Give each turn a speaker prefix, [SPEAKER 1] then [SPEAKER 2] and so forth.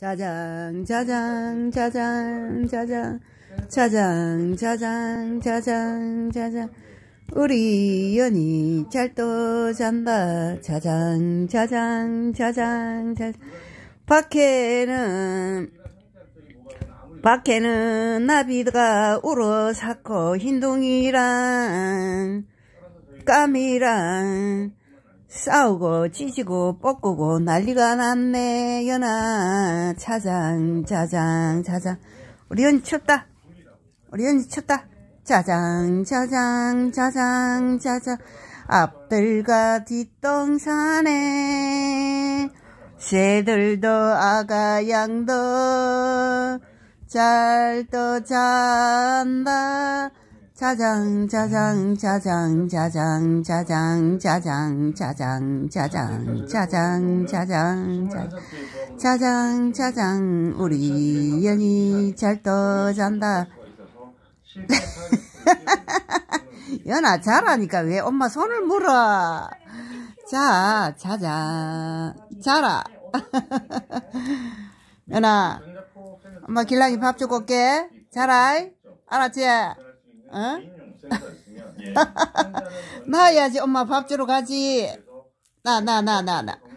[SPEAKER 1] 짜장 짜장 짜장 짜장 짜장 짜장 짜장 짜장 우리 연이 잘또 잔다 짜장 짜장 짜장 짜장 밖에는 밖에는 나비가 울어 삭고 흰둥이랑 까미랑 싸우고 찢고 뻗고 난리가 났네 연아 자장 자장 자장 우리 언니 쳤다 우리 언니 쳤다 자장 자장 자장 자장 앞들과 뒷동산에 새들도 아가 양도 잘 또 잔다 짜장 짜장 짜장 짜장 짜장 짜장 짜장 짜장 짜장 짜장 짜장 짜장 우리 연이 잘 떠잔다 연아 잘하니까 왜 엄마 손을 물어
[SPEAKER 2] 자 자자 자라 연아 엄마 길랑이 밥 주고 올게 자라 알았지? 어? 어? 나야지 엄마 밥 주러 가지. 나나나나 나.